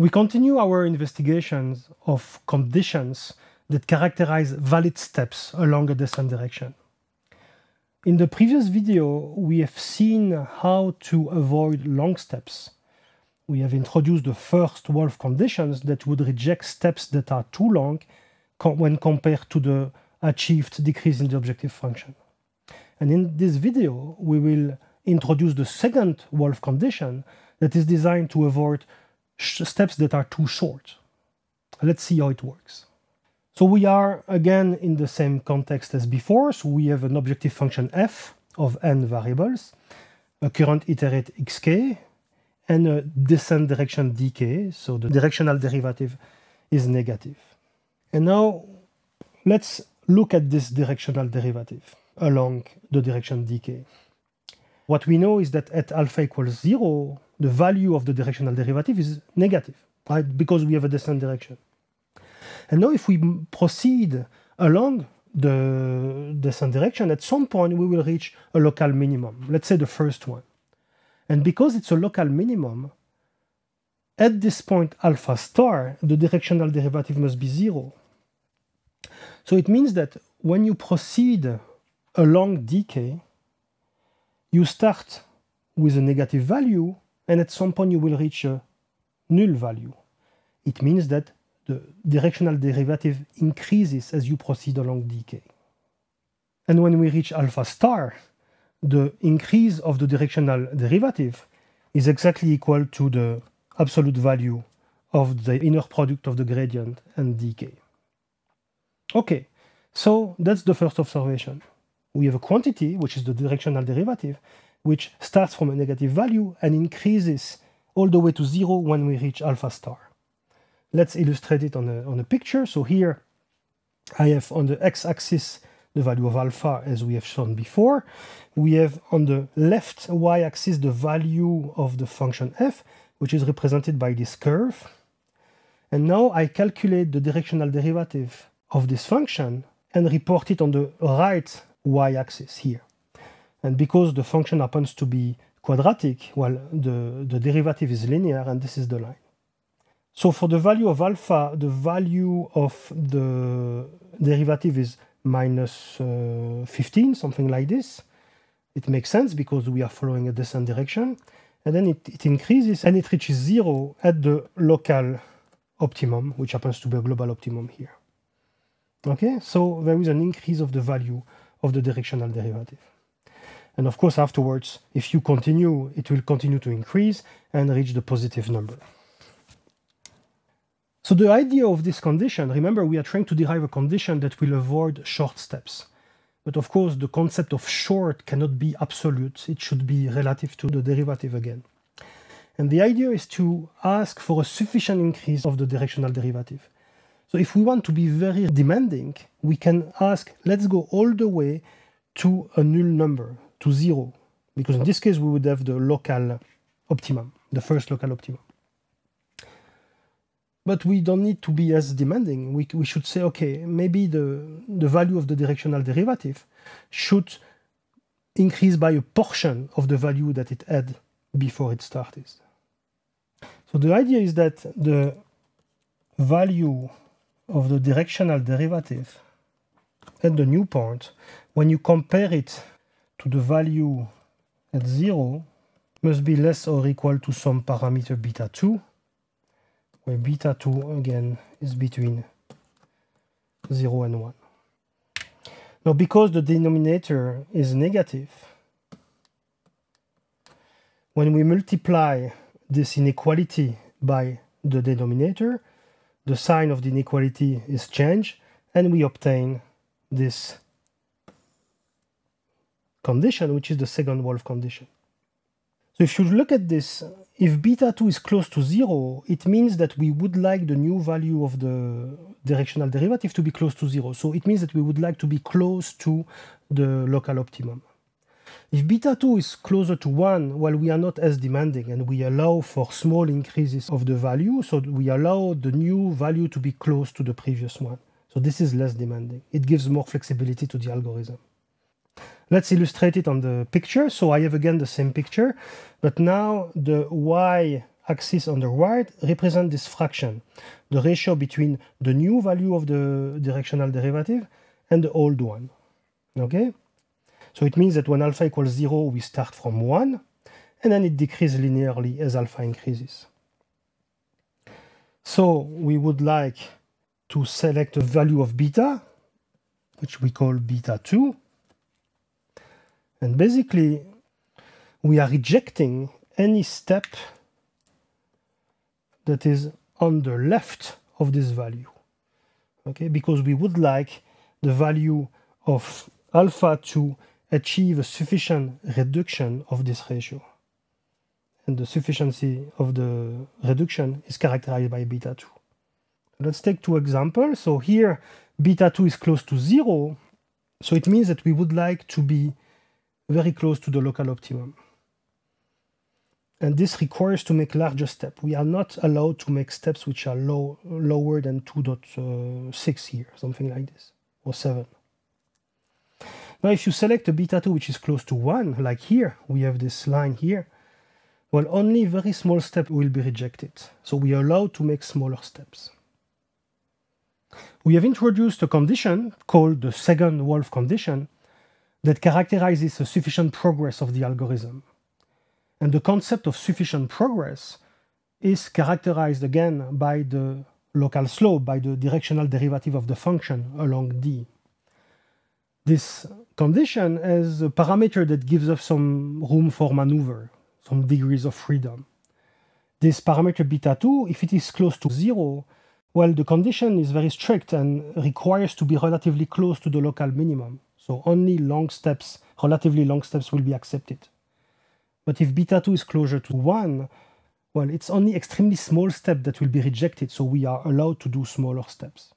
We continue our investigations of conditions that characterize valid steps along a descent direction. In the previous video, we have seen how to avoid long steps. We have introduced the first wolf conditions that would reject steps that are too long co when compared to the achieved decrease in the objective function. And in this video, we will introduce the second wolf condition that is designed to avoid steps that are too short. Let's see how it works. So we are again in the same context as before. So we have an objective function f of n variables, a current iterate xk, and a descent direction dk. So the directional derivative is negative. And now let's look at this directional derivative along the direction dk. What we know is that at alpha equals 0, the value of the directional derivative is negative, right? Because we have a descent direction. And now if we proceed along the descent direction, at some point we will reach a local minimum, let's say the first one. And because it's a local minimum, at this point alpha star, the directional derivative must be zero. So it means that when you proceed along decay, you start with a negative value and at some point you will reach a null value. It means that the directional derivative increases as you proceed along decay. And when we reach alpha star, the increase of the directional derivative is exactly equal to the absolute value of the inner product of the gradient and decay. Okay, so that's the first observation. We have a quantity, which is the directional derivative, which starts from a negative value and increases all the way to zero when we reach alpha star. Let's illustrate it on a, on a picture. So here I have on the x-axis the value of alpha as we have shown before. We have on the left y-axis the value of the function f, which is represented by this curve. And now I calculate the directional derivative of this function and report it on the right y-axis here. And because the function happens to be quadratic, well, the, the derivative is linear and this is the line. So for the value of alpha, the value of the derivative is minus, uh, 15, something like this. It makes sense because we are following a descent direction. And then it, it increases and it reaches zero at the local optimum, which happens to be a global optimum here. Okay, so there is an increase of the value of the directional derivative. And of course, afterwards, if you continue, it will continue to increase and reach the positive number. So the idea of this condition, remember, we are trying to derive a condition that will avoid short steps. But of course, the concept of short cannot be absolute. It should be relative to the derivative again. And the idea is to ask for a sufficient increase of the directional derivative. So if we want to be very demanding, we can ask, let's go all the way to a null number to zero. Because in this case, we would have the local optimum, the first local optimum. But we don't need to be as demanding. We, we should say, okay, maybe the, the value of the directional derivative should increase by a portion of the value that it had before it started. So the idea is that the value of the directional derivative at the new point, when you compare it to the value at 0 must be less or equal to some parameter beta 2, where beta 2 again is between 0 and 1. Now because the denominator is negative, when we multiply this inequality by the denominator, the sign of the inequality is changed and we obtain this condition, which is the second Wolf condition. So if you look at this, if beta 2 is close to 0, it means that we would like the new value of the directional derivative to be close to 0. So it means that we would like to be close to the local optimum. If beta 2 is closer to 1, well, we are not as demanding and we allow for small increases of the value, so we allow the new value to be close to the previous one. So this is less demanding. It gives more flexibility to the algorithm. Let's illustrate it on the picture. So I have again the same picture, but now the y axis on the right represents this fraction, the ratio between the new value of the directional derivative and the old one. Okay? So it means that when alpha equals 0, we start from 1, and then it decreases linearly as alpha increases. So we would like to select a value of beta, which we call beta 2, and basically, we are rejecting any step that is on the left of this value. Okay, because we would like the value of alpha to achieve a sufficient reduction of this ratio. And the sufficiency of the reduction is characterized by beta 2. Let's take two examples. So here, beta 2 is close to 0. So it means that we would like to be very close to the local optimum. And this requires to make larger steps. We are not allowed to make steps which are low, lower than 2.6 uh, here, something like this, or 7. Now, if you select a beta 2 which is close to 1, like here, we have this line here, well, only very small step will be rejected. So we are allowed to make smaller steps. We have introduced a condition called the second wolf condition, that characterizes a sufficient progress of the algorithm. And the concept of sufficient progress is characterized again by the local slope, by the directional derivative of the function along d. This condition is a parameter that gives us some room for maneuver, some degrees of freedom. This parameter beta 2, if it is close to zero, well, the condition is very strict and requires to be relatively close to the local minimum. So only long steps, relatively long steps will be accepted. But if beta 2 is closer to 1, well, it's only extremely small step that will be rejected, so we are allowed to do smaller steps.